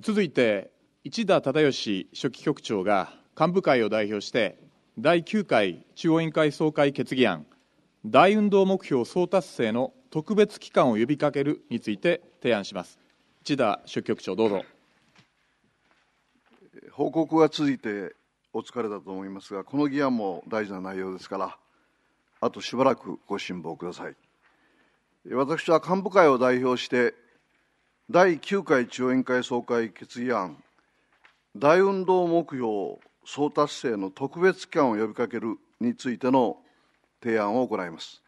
続いて、市田忠義書記局長が幹部会を代表して、第9回中央委員会総会決議案、大運動目標総達成の特別期間を呼びかけるについて提案します。市田書記局長どうぞ報告が続いてお疲れだと思いますが、この議案も大事な内容ですから、あとしばらくご辛抱ください。私は幹部会を代表して第9回中央委員会総会決議案大運動目標総達成の特別期間を呼びかけるについての提案を行います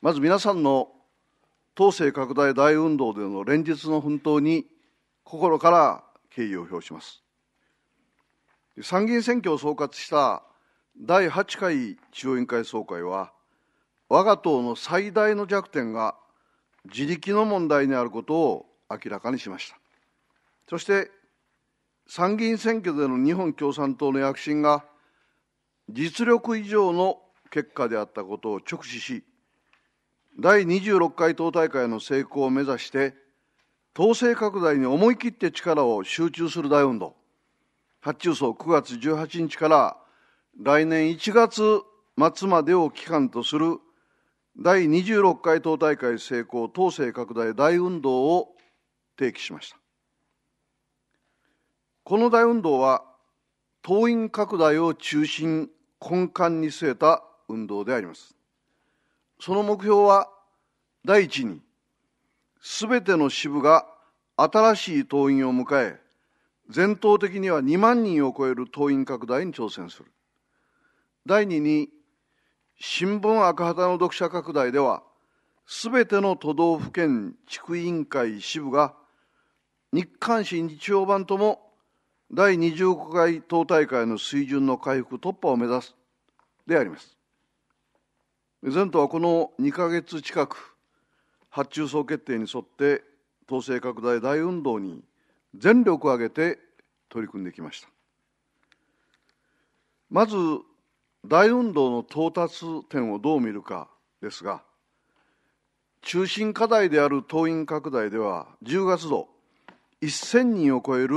まず皆さんの党勢拡大大運動での連日の奮闘に心から敬意を表します参議院選挙を総括した第8回中央委員会総会は我が党の最大の弱点が自力の問題にあることを明らかにしましたそして参議院選挙での日本共産党の躍進が実力以上の結果であったことを直視し第26回党大会の成功を目指して党勢拡大に思い切って力を集中する大運動発注層9月18日から来年1月末までを期間とする第26回党大会成功党勢拡大大運動を提起しましたこの大運動は党員拡大を中心根幹に据えた運動でありますその目標は第一にすべての支部が新しい党員を迎え全党的には2万人を超える党員拡大に挑戦する第二に新聞赤旗の読者拡大ではすべての都道府県地区委員会支部が日刊紙日曜版とも第25回党大会の水準の回復突破を目指すであります前途はこの2か月近く発注総決定に沿って党勢拡大大運動に全力を挙げて取り組んできましたまず大運動の到達点をどう見るかですが中心課題である党員拡大では10月度1000人を超える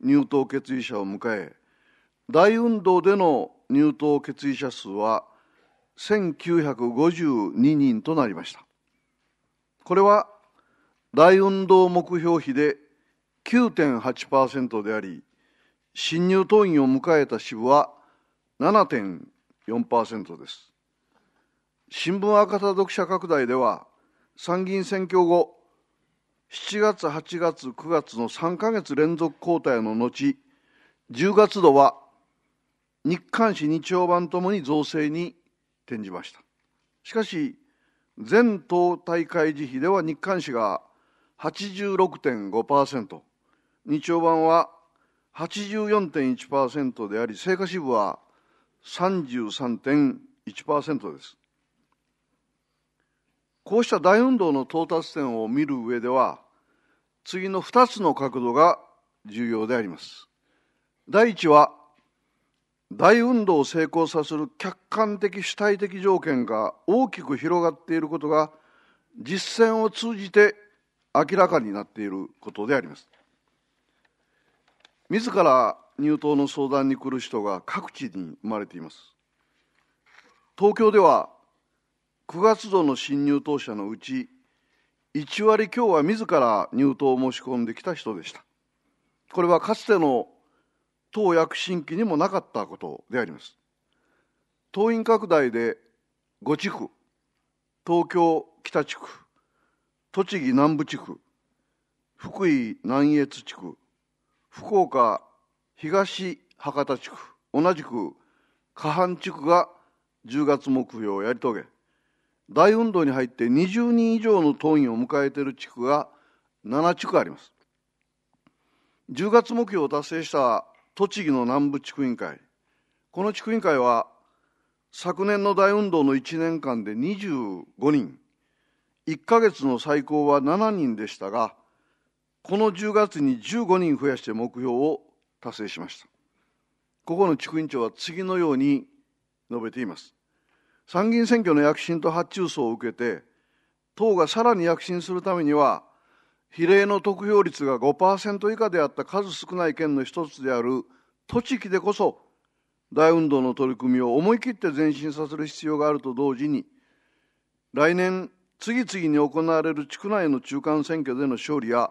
入党決意者を迎え大運動での入党決意者数は1952人となりましたこれは大運動目標比で9.8%であり新入党員を迎えた支部は7.4%です。新聞赤田読者拡大では参議院選挙後7月8月9月の3か月連続交代の後10月度は日刊紙日曜版ともに増税に転じましたしかし全党大会時比では日刊紙が86.5%日曜版は84.1%であり成果支部は33.1%ですこうした大運動の到達点を見る上では次の2つの角度が重要であります第一は大運動を成功させる客観的主体的条件が大きく広がっていることが実践を通じて明らかになっていることであります自ら入党の相談に来る人が各地に生まれています東京では9月度の新入党者のうち1割強は自ら入党を申し込んできた人でしたこれはかつての党躍進期にもなかったことであります党員拡大で5地区東京北地区栃木南部地区福井南越地区福岡東博多地区同じく下半地区が10月目標をやり遂げ大運動に入って20人以上の党員を迎えている地区が7地区あります10月目標を達成した栃木の南部地区委員会この地区委員会は昨年の大運動の1年間で25人1か月の最高は7人でしたがこの10月に15人増やして目標を達成しましたここの地区委員長は次のように述べています参議院選挙の躍進と発注層を受けて党がさらに躍進するためには比例の得票率が5%以下であった数少ない県の一つである栃木でこそ大運動の取り組みを思い切って前進させる必要があると同時に来年次々に行われる地区内の中間選挙での勝利や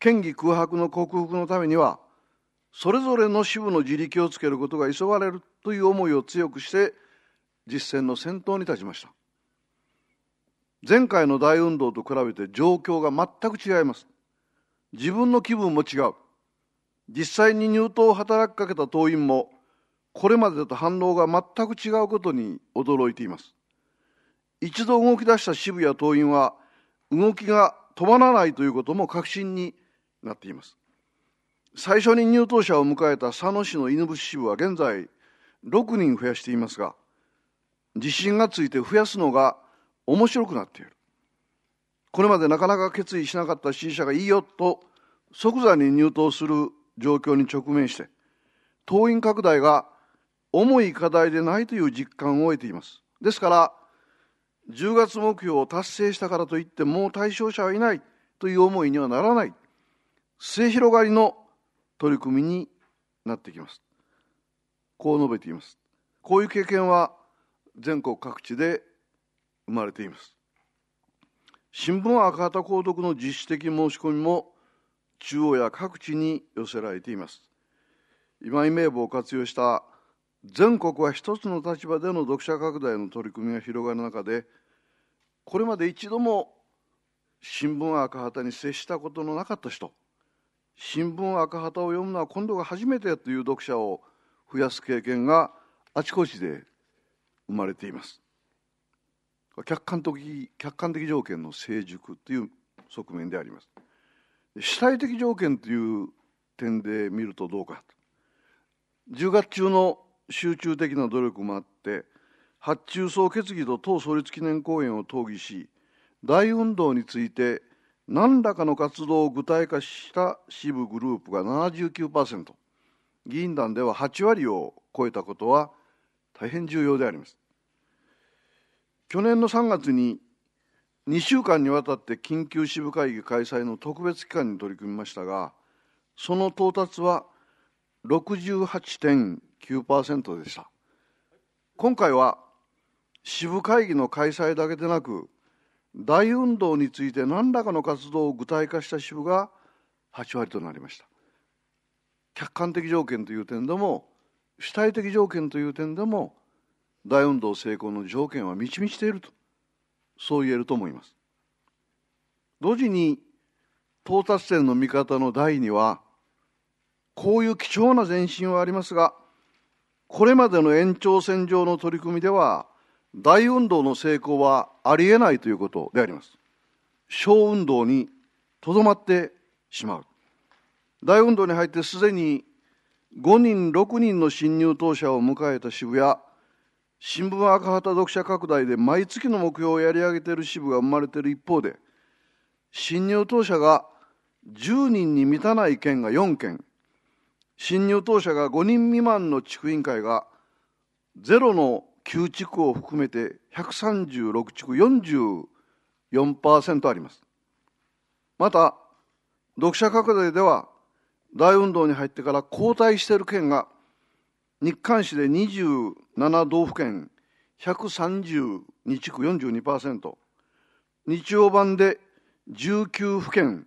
県議空白の克服のためにはそれぞれの支部の自力をつけることが急がれるという思いを強くして実践の先頭に立ちました前回の大運動と比べて状況が全く違います自分の気分も違う実際に入党を働きかけた党員もこれまでと反応が全く違うことに驚いています一度動き出した支部や党員は動きが止まらないということも確信になっています最初に入党者を迎えた佐野市の犬伏支部は現在6人増やしていますが自信がついて増やすのが面白くなっているこれまでなかなか決意しなかった支持者がいいよと即座に入党する状況に直面して党員拡大が重い課題でないという実感を得ていますですから10月目標を達成したからといってもう対象者はいないという思いにはならない末広がりの取り組みになってきますこう述べていますこういう経験は全国各地で生まれています新聞赤旗購読の実施的申し込みも中央や各地に寄せられています今井名簿を活用した全国は一つの立場での読者拡大の取り組みが広がる中でこれまで一度も新聞赤旗に接したことのなかった人新聞赤旗を読むのは今度が初めてという読者を増やす経験があちこちで生まれています客観的客観的条件の成熟という側面であります主体的条件という点で見るとどうか10月中の集中的な努力もあって発注総決議と党創立記念公演を討議し大運動について何らかの活動を具体化した支部グループが79%議員団では8割を超えたことは大変重要であります去年の3月に2週間にわたって緊急支部会議開催の特別期間に取り組みましたがその到達は68.9%でした今回は支部会議の開催だけでなく大運動について何らかの活動を具体化した支部が8割となりました客観的条件という点でも主体的条件という点でも大運動成功の条件は満ち満ちているとそう言えると思います同時に到達点の見方の第二はこういう貴重な前進はありますがこれまでの延長線上の取り組みでは大運動の成功はありえないということであります小運動にとどまってしまう大運動に入ってすでに5人6人の新入党者を迎えた渋谷新聞赤旗読者拡大で毎月の目標をやり上げている支部が生まれている一方で新入党者が10人に満たない県が4県新入党者が5人未満の地区委員会がゼロの旧地区を含めて136地区44%ありますまた読者拡大では大運動に入ってから後退している県が日刊市で27道府県132地区42%日曜版で19府県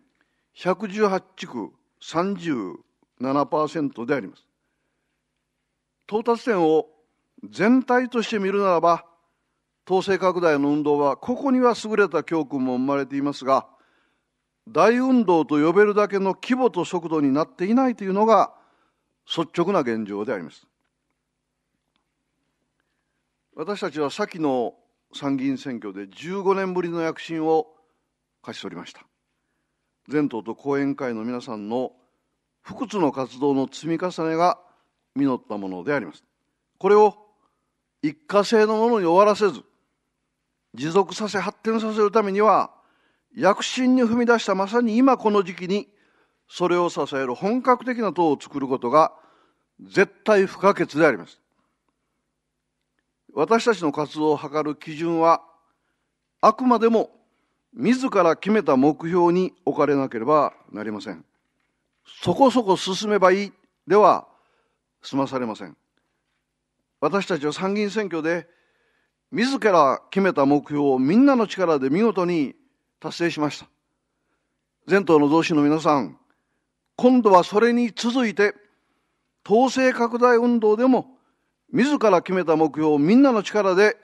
118地区37%であります到達点を全体として見るならば統制拡大の運動はここには優れた教訓も生まれていますが大運動と呼べるだけの規模と速度になっていないというのが率直な現状であります私たちは先の参議院選挙で15年ぶりの躍進を勝ち取りました全党と後援会の皆さんの不屈の活動の積み重ねが実ったものでありますこれを一過性のものに終わらせず持続させ発展させるためには躍進に踏み出したまさに今この時期にそれを支える本格的な党を作ることが絶対不可欠であります私たちの活動を図る基準はあくまでも自ら決めた目標に置かれなければなりませんそこそこ進めばいいでは済まされません私たちは参議院選挙で自ら決めた目標をみんなの力で見事に達成しました全党の同志の皆さん今度はそれに続いて党勢拡大運動でも自ら決めた目標をみんなの力で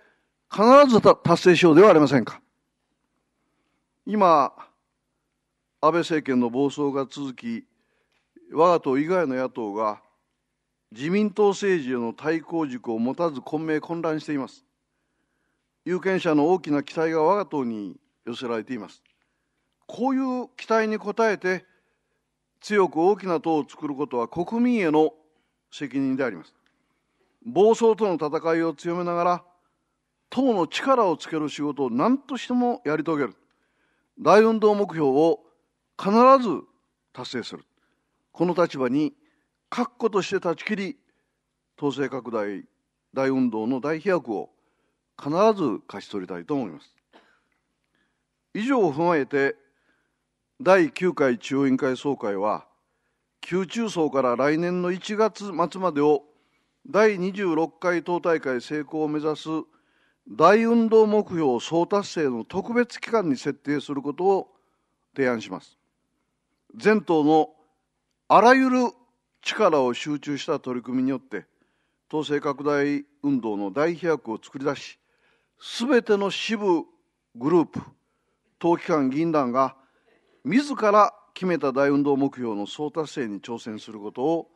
必ず達成しようではありませんか今安倍政権の暴走が続き我が党以外の野党が自民党政治への対抗軸を持たず混迷混乱しています有権者の大きな期待が我が党に寄せられていますこういう期待に応えて強く大きな党を作ることは国民への責任であります暴走との戦いを強めながら党の力をつける仕事を何としてもやり遂げる大運動目標を必ず達成するこの立場に確固として断ち切り統制拡大大運動の大飛躍を必ず勝ち取りたいと思います以上を踏まえて第9回中央委員会総会は宮中層から来年の1月末までを第26回党大会成功を目指す大運動目標総達成の特別期間に設定することを提案します全党のあらゆる力を集中した取り組みによって統制拡大運動の大飛躍を作り出し全ての支部グループ党機関議員団が自ら決めた大運動目標の総達成に挑戦することを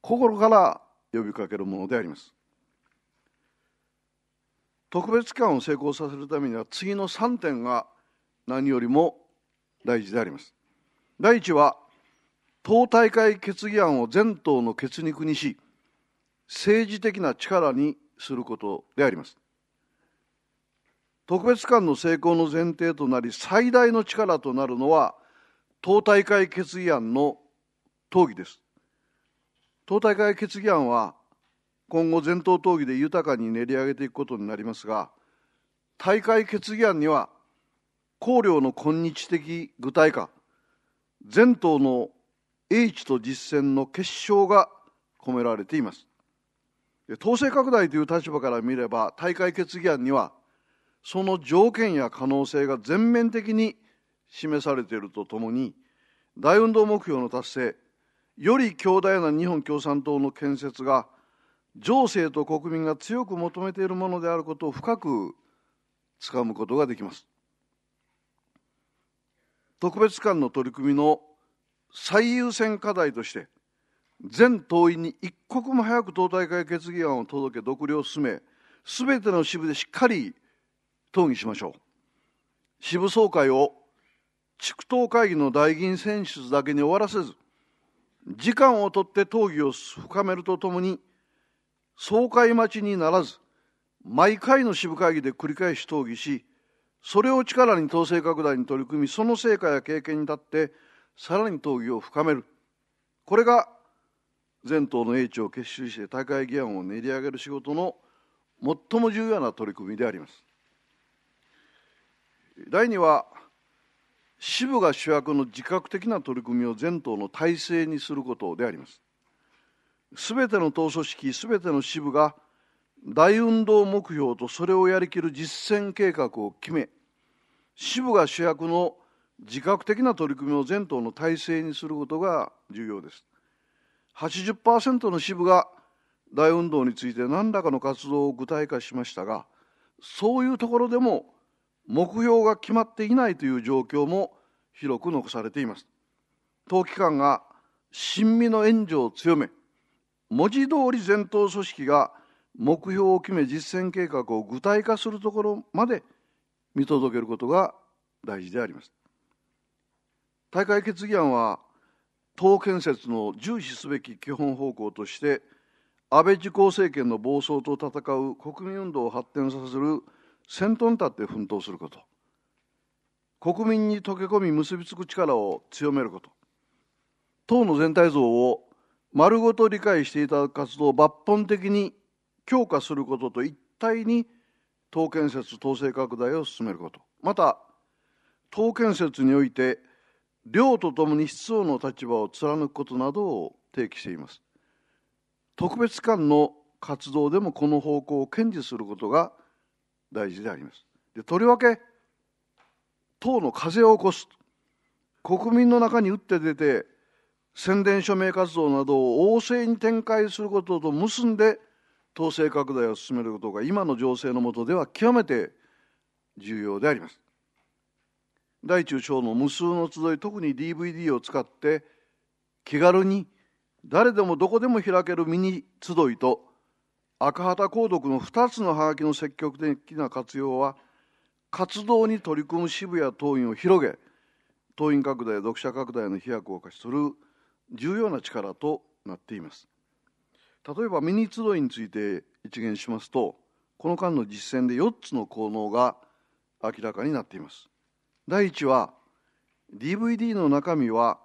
心から呼びかけるものであります特別機関を成功させるためには次の3点が何よりも大事であります第一は党大会決議案を全党の血肉にし政治的な力にすることであります特別官の成功の前提となり最大の力となるのは党大会決議案の討議です党大会決議案は今後全党討議で豊かに練り上げていくことになりますが大会決議案には綱領の今日的具体化全党の英知と実践の結晶が込められています統制拡大という立場から見れば大会決議案にはその条件や可能性が全面的に示されているとともに大運動目標の達成より強大な日本共産党の建設が情勢と国民が強く求めているものであることを深く掴むことができます特別官の取り組みの最優先課題として全党員に一刻も早く党大会決議案を届け独立を進めすべての支部でしっかり討議しましょう支部総会を地区党会議の代議員選出だけに終わらせず時間を取って討議を深めるとともに総会待ちにならず毎回の支部会議で繰り返し討議しそれを力に党勢拡大に取り組みその成果や経験に立ってさらに討議を深めるこれが全党の英知を結集して大会議案を練り上げる仕事の最も重要な取り組みであります第2は支部が主役の自覚的な取り組みを全党の体制にすることでありますすべての党組織すべての支部が大運動目標とそれをやりきる実践計画を決め支部が主役の自覚的な取り組みを全党の体制にすることが重要です80%の支部が大運動について何らかの活動を具体化しましたがそういうところでも目標が決まっていないという状況も広く残されています党機関が親身の援助を強め文字通り全党組織が目標を決め実践計画を具体化するところまで見届けることが大事であります大会決議案は党建設の重視すべき基本方向として安倍自公政権の暴走と戦う国民運動を発展させる先頭に立って奮闘すること国民に溶け込み結びつく力を強めること党の全体像を丸ごと理解していた活動を抜本的に強化することと一体に党建設・党勢拡大を進めることまた党建設において領とともに必要の立場を貫くことなどを提起しています特別官の活動でもこの方向を堅持することが大事でありますでとりわけ党の風を起こす国民の中に打って出て宣伝署名活動などを旺盛に展開することと結んで党勢拡大を進めることが今の情勢の下では極めて重要であります大中小の無数の集い特に DVD を使って気軽に誰でもどこでも開けるミニ集いと赤旗講読の2つのハガキの積極的な活用は活動に取り組む渋谷党員を広げ党員拡大読者拡大の飛躍を可視する重要な力となっています例えばミニ集いについて一言しますとこの間の実践で4つの効能が明らかになっています第一は DVD の中身は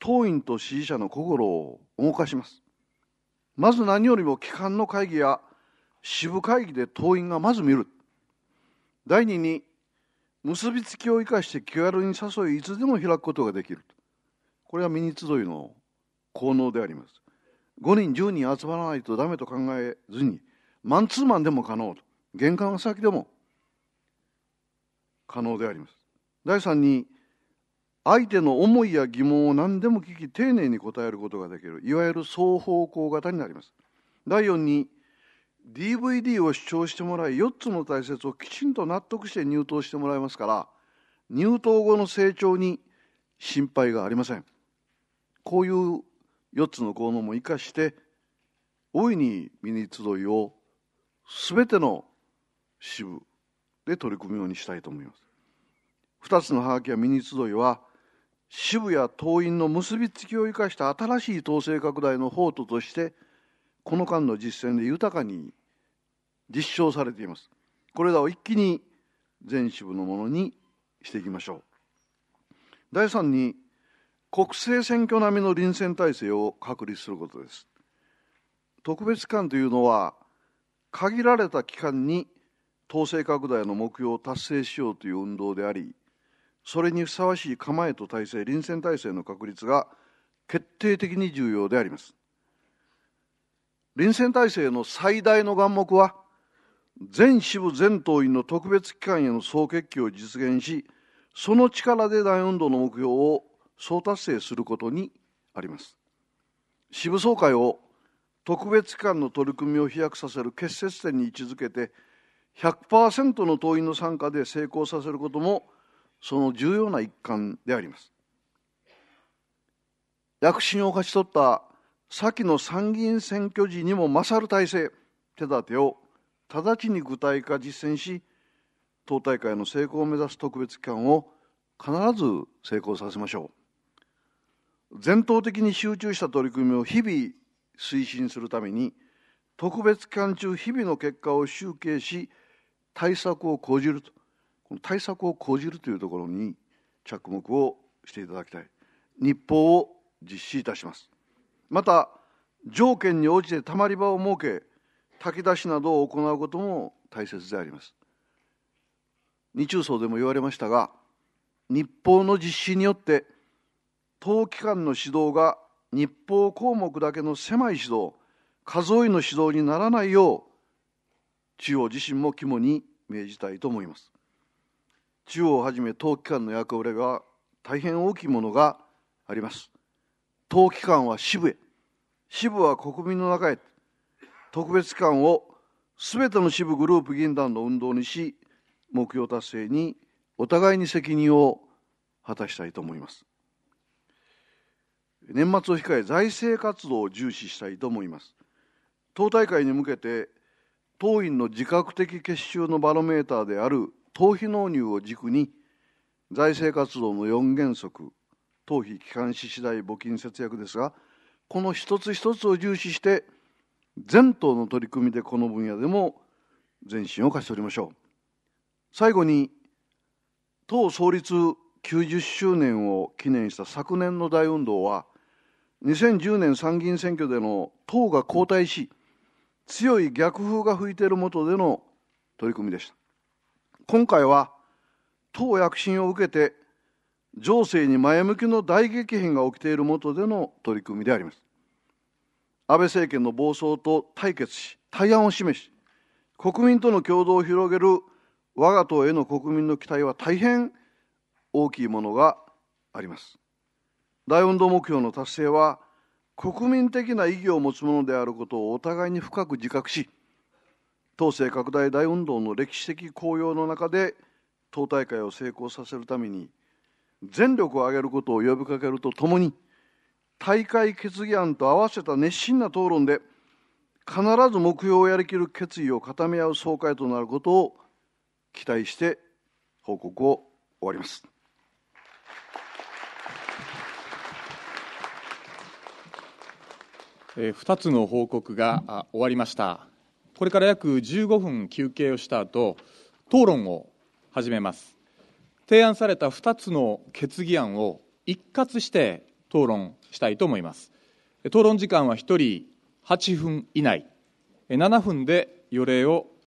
党員と支持者の心を動かしますまず何よりも機関の会議や支部会議で党員がまず見る第二に結びつきを生かして気軽に誘いいつでも開くことができるこれはミニ集いの効能であります5人10人集まらないとダメと考えずにマンツーマンでも可能と玄関先でも可能であります第3に相手の思いや疑問を何でも聞き丁寧に答えることができるいわゆる双方向型になります第4に DVD を主張してもらい4つの大切をきちんと納得して入党してもらいますから入党後の成長に心配がありませんこういう4つの効能も生かして大いに身に集いを全ての支部で取り組むようにしたいと思います二つのハガキや身に集いは支部や党員の結びつきを生かした新しい統制拡大の法ととしてこの間の実践で豊かに実証されていますこれらを一気に全支部のものにしていきましょう第三に国政選挙並みの臨戦体制を確立することです特別関というのは限られた期間に統制拡大の目標を達成しようという運動でありそれにふさわしい構えと体制臨戦体制の確立が決定的に重要であります臨戦体制の最大の眼目は全支部全党員の特別機関への総決起を実現しその力で大運動の目標を総達成することにあります支部総会を特別機関の取り組みを飛躍させる結節点に位置づけて100%の党員の参加で成功させることもその重要な一環であります躍進を勝ち取った先の参議院選挙時にも勝る体制手立てを直ちに具体化実践し党大会の成功を目指す特別期間を必ず成功させましょう全党的に集中した取り組みを日々推進するために特別期間中日々の結果を集計し対策を講じると対策を講じるというところに着目をしていただきたい日報を実施いたしますまた条件に応じてたまり場を設け炊き出しなどを行うことも大切であります日中層でも言われましたが日報の実施によって当機関の指導が日報項目だけの狭い指導数多いの指導にならないよう中央自身も肝に銘じたいと思います中央をはじめ党機関の役割が大変大きいものがあります党機関は支部へ支部は国民の中へ特別機関をすべての支部グループ議員団の運動にし目標達成にお互いに責任を果たしたいと思います年末を控え財政活動を重視したいと思います党大会に向けて党員の自覚的結集のバロメーターである逃避納入を軸に財政活動の4原則逃避機関士次第募金節約ですがこの一つ一つを重視して全党の取り組みでこの分野でも前進を貸しておりましょう最後に党創立90周年を記念した昨年の大運動は2010年参議院選挙での党が後退し強い逆風が吹いているもとでの取り組みでした今回は党躍進を受けて情勢に前向きの大激変が起きているもとでの取り組みであります安倍政権の暴走と対決し対案を示し国民との共同を広げる我が党への国民の期待は大変大きいものがあります大運動目標の達成は国民的な意義を持つものであることをお互いに深く自覚し党勢拡大大運動の歴史的高揚の中で党大会を成功させるために全力を挙げることを呼びかけるとともに大会決議案と合わせた熱心な討論で必ず目標をやりきる決意を固め合う総会となることを期待して報告を終わります。2つの報告が終わりました。これから約15分休憩をした後討論を始めます提案された2つの決議案を一括して討論したいと思います討論時間は1人8分以内7分で予例を